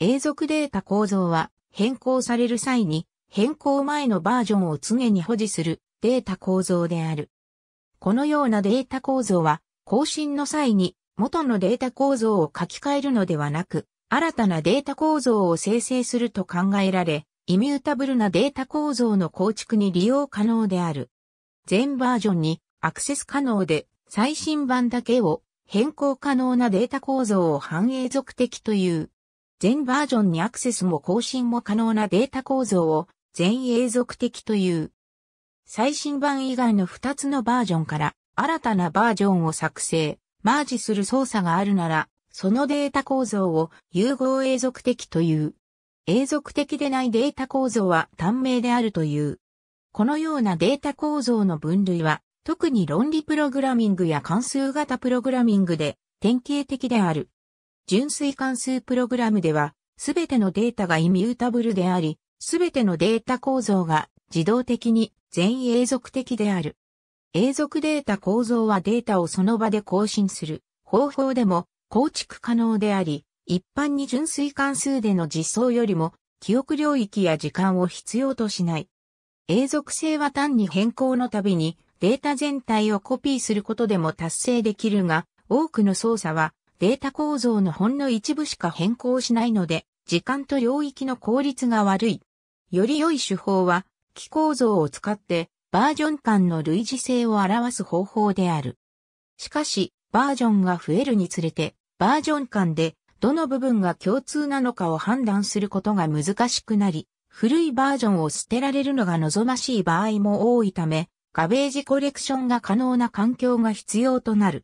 永続データ構造は変更される際に変更前のバージョンを常に保持するデータ構造である。このようなデータ構造は更新の際に元のデータ構造を書き換えるのではなく新たなデータ構造を生成すると考えられ、イミュータブルなデータ構造の構築に利用可能である。全バージョンにアクセス可能で最新版だけを変更可能なデータ構造を反映続的という。全バージョンにアクセスも更新も可能なデータ構造を全永続的という。最新版以外の2つのバージョンから新たなバージョンを作成、マージする操作があるなら、そのデータ構造を融合永続的という。永続的でないデータ構造は短命であるという。このようなデータ構造の分類は、特に論理プログラミングや関数型プログラミングで典型的である。純粋関数プログラムでは、すべてのデータがイミュータブルであり、すべてのデータ構造が自動的に全永続的である。永続データ構造はデータをその場で更新する方法でも構築可能であり、一般に純粋関数での実装よりも記憶領域や時間を必要としない。永続性は単に変更のたびにデータ全体をコピーすることでも達成できるが、多くの操作はデータ構造のほんの一部しか変更しないので、時間と領域の効率が悪い。より良い手法は、機構造を使ってバージョン間の類似性を表す方法である。しかし、バージョンが増えるにつれて、バージョン間でどの部分が共通なのかを判断することが難しくなり、古いバージョンを捨てられるのが望ましい場合も多いため、ガベージコレクションが可能な環境が必要となる。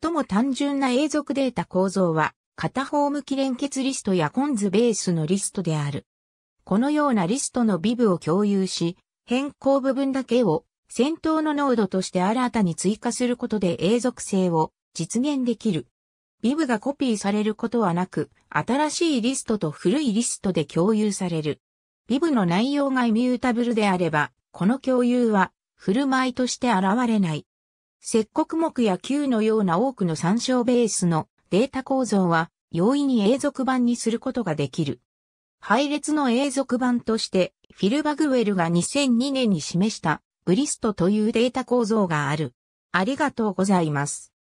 最も単純な永続データ構造は、片方向き連結リストやコンズベースのリストである。このようなリストのビブを共有し、変更部分だけを先頭のノードとして新たに追加することで永続性を実現できる。ビブがコピーされることはなく、新しいリストと古いリストで共有される。ビブの内容がイミュータブルであれば、この共有は振る舞いとして現れない。石刻木や球のような多くの参照ベースのデータ構造は容易に永続版にすることができる。配列の永続版としてフィル・バグウェルが2002年に示したブリストというデータ構造がある。ありがとうございます。